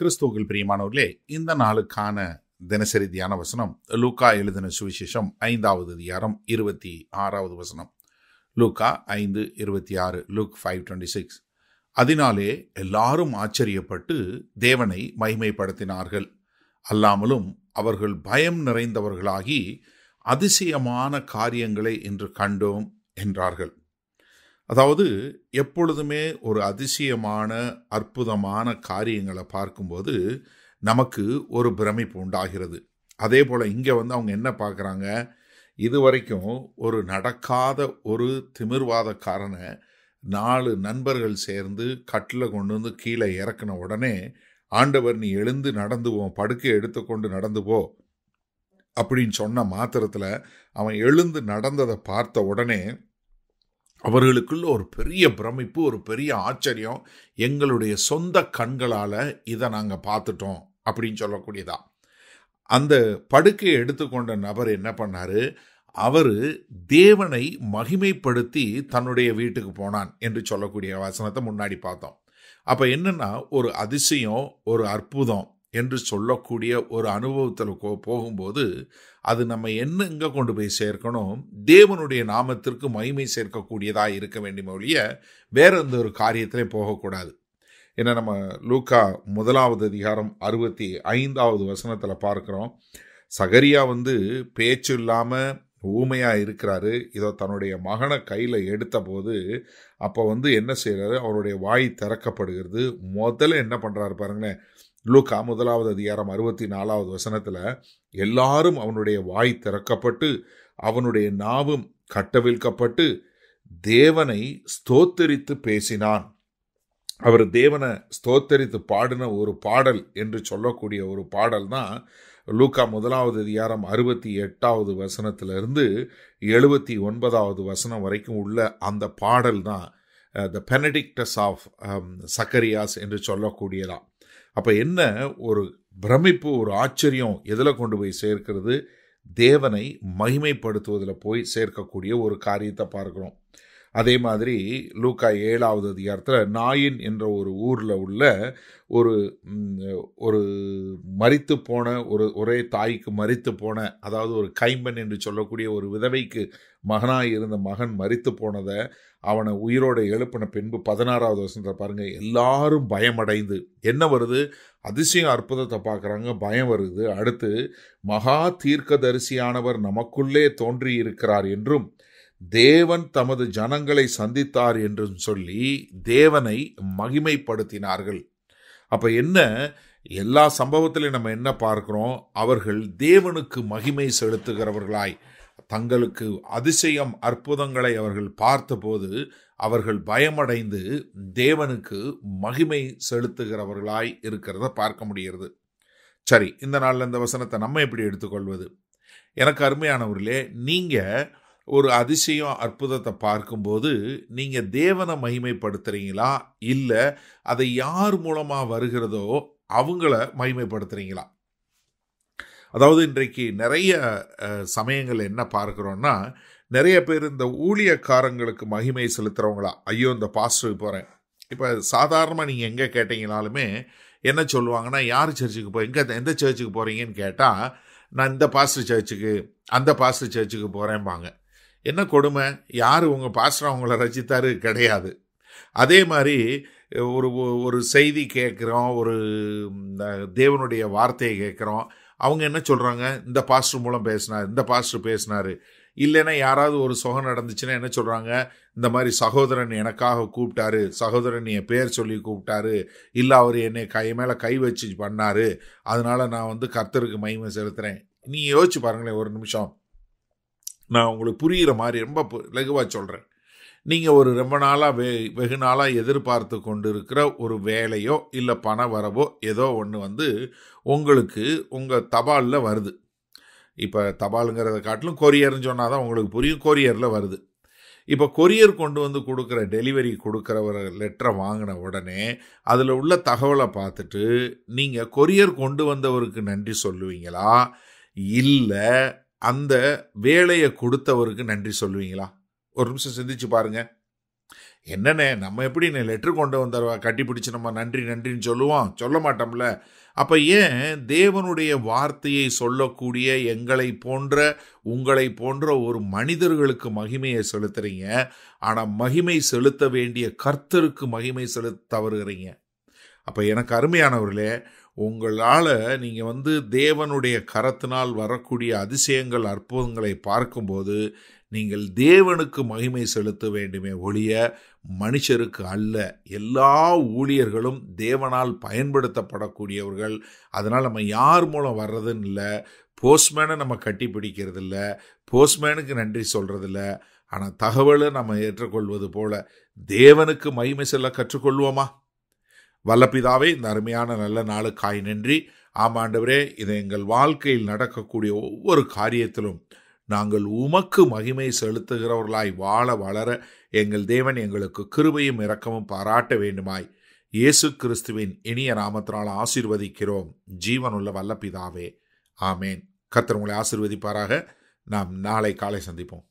கிறிஸ்துவர்கள் பிரியமானவர்களே இந்த நாளுக்கான தினசரி தியான வசனம் லூக்கா எழுதின சுவிசேஷம் ஐந்தாவது அதிகாரம் இருபத்தி ஆறாவது வசனம் லூக்கா ஐந்து இருபத்தி ஆறு லூக் ஃபைவ் டுவெண்ட்டி சிக்ஸ் அதனாலே எல்லாரும் ஆச்சரியப்பட்டு தேவனை மகிமைப்படுத்தினார்கள் அல்லாமலும் அவர்கள் பயம் நிறைந்தவர்களாகி அதிசயமான காரியங்களை இன்று கண்டோம் என்றார்கள் அதாவது எப்பொழுதுமே ஒரு அதிசயமான அற்புதமான காரியங்களை பார்க்கும்போது நமக்கு ஒரு பிரமிப்பு உண்டாகிறது அதே போல் இங்கே வந்து அவங்க என்ன பார்க்குறாங்க இது வரைக்கும் ஒரு நடக்காத ஒரு திமிர்வாதக்காரனை நாலு நண்பர்கள் சேர்ந்து கட்டில் கொண்டு வந்து கீழே இறக்கின உடனே ஆண்டவர் நீ எழுந்து நடந்து போ படுக்கை எடுத்துக்கொண்டு நடந்து போ அப்படின்னு சொன்ன மாத்திரத்தில் அவன் எழுந்து நடந்ததை பார்த்த உடனே அவர்களுக்குள்ள ஒரு பெரிய பிரமிப்பு ஒரு பெரிய ஆச்சரியம் எங்களுடைய சொந்த கண்களால் இதை நாங்கள் பார்த்துட்டோம் அப்படின்னு சொல்லக்கூடியதா அந்த படுக்கையை எடுத்துக்கொண்ட நபர் என்ன பண்ணார் அவர் தேவனை மகிமைப்படுத்தி தன்னுடைய வீட்டுக்கு போனான் என்று சொல்லக்கூடிய வசனத்தை முன்னாடி பார்த்தோம் அப்போ என்னென்னா ஒரு அதிசயம் ஒரு அற்புதம் என்று சொல்லக்கூடிய ஒரு அனுபவத்தில் போகும்போது அது நம்ம என்ன எங்கே கொண்டு போய் சேர்க்கணும் தேவனுடைய நாமத்திற்கு மகிமை சேர்க்கக்கூடியதாக இருக்க வேண்டிய ஒழிய வேற எந்த ஒரு காரியத்திலே போகக்கூடாது ஏன்னா நம்ம லூக்கா முதலாவது அதிகாரம் அறுபத்தி ஐந்தாவது வசனத்தில் பார்க்குறோம் சகரியா வந்து பேச்சு இல்லாமல் ஊமையாக இருக்கிறாரு இதோ தன்னுடைய மகனை கையில் எடுத்தபோது அப்போ வந்து என்ன செய்கிறாரு அவருடைய வாய் திறக்கப்படுகிறது முதல்ல என்ன பண்ணுறாரு பாருங்களேன் லூக்கா முதலாவது அதிகாரம் அறுபத்தி நாலாவது வசனத்தில் எல்லாரும் அவனுடைய வாய் திறக்கப்பட்டு அவனுடைய நாவும் கட்டவிழ்க்கப்பட்டு தேவனை ஸ்தோத்தரித்து பேசினான் அவர் தேவனை ஸ்தோத்தரித்து பாடின ஒரு பாடல் என்று சொல்லக்கூடிய ஒரு பாடல் தான் லூக்கா முதலாவது அதிகாரம் அறுபத்தி எட்டாவது வசனத்திலிருந்து எழுபத்தி ஒன்பதாவது வசனம் வரைக்கும் உள்ள அந்த பாடல் தான் த பெனடிக்டஸ் ஆஃப் சக்கரியாஸ் என்று சொல்லக்கூடியதான் அப்போ என்ன ஒரு பிரமிப்பு ஒரு ஆச்சரியம் எதில் கொண்டு போய் சேர்க்கிறது தேவனை மகிமைப்படுத்துவதில் போய் சேர்க்கக்கூடிய ஒரு காரியத்தை பார்க்குறோம் அதே மாதிரி லூக்கா ஏழாவது அதிகாரத்தில் நாயின் என்ற ஒரு ஊரில் உள்ள ஒரு ஒரு மறித்து போன ஒரு ஒரே தாய்க்கு மறித்து போன அதாவது ஒரு கைம்பன் என்று சொல்லக்கூடிய ஒரு விதவைக்கு மகனாக இருந்த மகன் மறித்து போனதை அவனை உயிரோடு எழுப்பின பின்பு பதினாறாவது வருஷத்தை பாருங்கள் எல்லாரும் பயமடைந்து என்ன வருது அதிசயம் அற்புதத்தை பார்க்குறாங்க பயம் வருது அடுத்து மகா தீர்க்கதரிசியானவர் நமக்குள்ளே தோன்றி இருக்கிறார் என்றும் தேவன் தமது ஜனங்களை சந்தித்தார் என்றும் சொல்லி தேவனை மகிமைப்படுத்தினார்கள் அப்போ என்ன எல்லா சம்பவத்திலையும் நம்ம என்ன பார்க்குறோம் அவர்கள் தேவனுக்கு மகிமை செலுத்துகிறவர்களாய் தங்களுக்கு அதிசயம் அற்புதங்களை அவர்கள் பார்த்தபோது அவர்கள் பயமடைந்து தேவனுக்கு மகிமை செலுத்துகிறவர்களாய் இருக்கிறத பார்க்க முடிகிறது சரி இந்த நாளில் இந்த வசனத்தை நம்ம எப்படி எடுத்துக்கொள்வது எனக்கு அருமையானவர்களே நீங்கள் ஒரு அதிசயம் அற்புதத்தை பார்க்கும்போது நீங்கள் தேவனை மகிமைப்படுத்துகிறீங்களா இல்லை அதை யார் மூலமாக வருகிறதோ அவங்கள மகிமைப்படுத்துகிறீங்களா அதாவது இன்றைக்கு நிறைய சமயங்கள் என்ன பார்க்குறோன்னா நிறைய பேர் இந்த ஊழியக்காரங்களுக்கு மகிமை செலுத்துகிறவங்களா ஐயோ இந்த பாஸ்டருக்கு போகிறேன் இப்போ சாதாரணமாக நீங்கள் எங்கே கேட்டீங்கனாலுமே என்ன சொல்லுவாங்கன்னா யார் சர்ச்சுக்கு போ எங்கே எந்த சர்ச்சுக்கு போகிறீங்கன்னு கேட்டால் நான் இந்த பாஸ்டர் சர்ச்சுக்கு அந்த பாஸ்டர் சர்ச்சுக்கு போகிறேன்பாங்க என்ன கொடுமை யார் உங்கள் பாஸ்டர் அவங்கள ரசித்தாரு கிடையாது அதே மாதிரி ஒரு ஒரு செய்தி கேட்குறோம் ஒரு தேவனுடைய வார்த்தையை கேட்குறோம் அவங்க என்ன சொல்கிறாங்க இந்த பாஸ்டர் மூலம் பேசினார் இந்த பாஸ்டர் பேசினார் இல்லைன்னா யாராவது ஒரு சுகம் நடந்துச்சுன்னா என்ன சொல்கிறாங்க இந்த மாதிரி சகோதரன் எனக்காக கூப்பிட்டாரு சகோதரன் என் பேர் சொல்லி கூப்பிட்டாரு இல்லை அவர் என்னை கை மேலே கை வச்சு பண்ணார் அதனால் நான் வந்து கர்த்தருக்கு மகிமை செலுத்துகிறேன் நீ யோசிச்சு பாருங்களேன் ஒரு நிமிஷம் நான் உங்களுக்கு புரிகிற மாதிரி ரொம்ப லகுவாக சொல்கிறேன் நீங்கள் ஒரு ரொம்ப நாளாக வெ வெகு நாளாக எதிர்பார்த்து கொண்டு இருக்கிற ஒரு வேலையோ இல்லை பண வரவோ ஏதோ ஒன்று வந்து உங்களுக்கு உங்கள் தபாலில் வருது இப்போ தபாலுங்கிறத காட்டிலும் கொரியர்னு சொன்னால் தான் உங்களுக்கு புரியும் கொரியரில் வருது இப்போ கொரியர் கொண்டு வந்து கொடுக்குற டெலிவரி கொடுக்குற ஒரு லெட்டரை வாங்கின உடனே அதில் உள்ள தகவலை பார்த்துட்டு நீங்கள் கொரியர் கொண்டு வந்தவருக்கு நன்றி சொல்லுவீங்களா இல்லை அந்த வேலையை கொடுத்தவருக்கு நன்றி சொல்லுவீங்களா ஒரு நிமிஷம் சிந்திச்சு பாருங்க என்னண்ணே நம்ம எப்படி லெட்ரு கொண்டு வந்தவா கட்டி பிடிச்சி நம்ம நன்றி நன்றின்னு சொல்லுவோம் சொல்ல மாட்டோம்ல அப்போ ஏன் தேவனுடைய வார்த்தையை சொல்லக்கூடிய எங்களை போன்ற உங்களை போன்ற ஒரு மனிதர்களுக்கு மகிமையை செலுத்துறீங்க ஆனால் மகிமை செலுத்த வேண்டிய கர்த்தருக்கு மகிமை செலுத்த தவறுகிறீங்க அப்போ எனக்கு அருமையானவர்களே உங்களால் நீங்கள் வந்து தேவனுடைய கரத்தினால் வரக்கூடிய அதிசயங்கள் அற்புதங்களை பார்க்கும்போது நீங்கள் தேவனுக்கு மகிமை செலுத்த வேண்டுமே ஒழிய மனுஷருக்கு அல்ல எல்லா ஊழியர்களும் தேவனால் பயன்படுத்தப்படக்கூடியவர்கள் அதனால் நம்ம யார் மூலம் வர்றதுன்னு இல்லை போஸ்ட்மேனை நம்ம கட்டி பிடிக்கிறது இல்லை போஸ்ட்மேனுக்கு நன்றி சொல்கிறதில்ல ஆனால் தகவலை நம்ம ஏற்றுக்கொள்வது போல தேவனுக்கு மகிமை செல்ல கற்றுக்கொள்வோமா வல்லப்பிதாவே இந்த அருமையான நல்ல நாளுக்காய் நன்றி ஆமாண்டவரே இதை எங்கள் வாழ்க்கையில் நடக்கக்கூடிய ஒவ்வொரு காரியத்திலும் நாங்கள் உமக்கு மகிமை செலுத்துகிறவர்களாய் வாழ வளர எங்கள் தேவன் எங்களுக்கு கிருபையும் இரக்கமும் பாராட்ட வேண்டுமாய் இயேசு கிறிஸ்துவின் இனிய நாமத்தினால் ஆசீர்வதிக்கிறோம் ஜீவனுள்ள வல்லப்பிதாவே ஆமேன் கத்திரவங்களை ஆசிர்வதிப்பாராக நாம் நாளை காலை சந்திப்போம்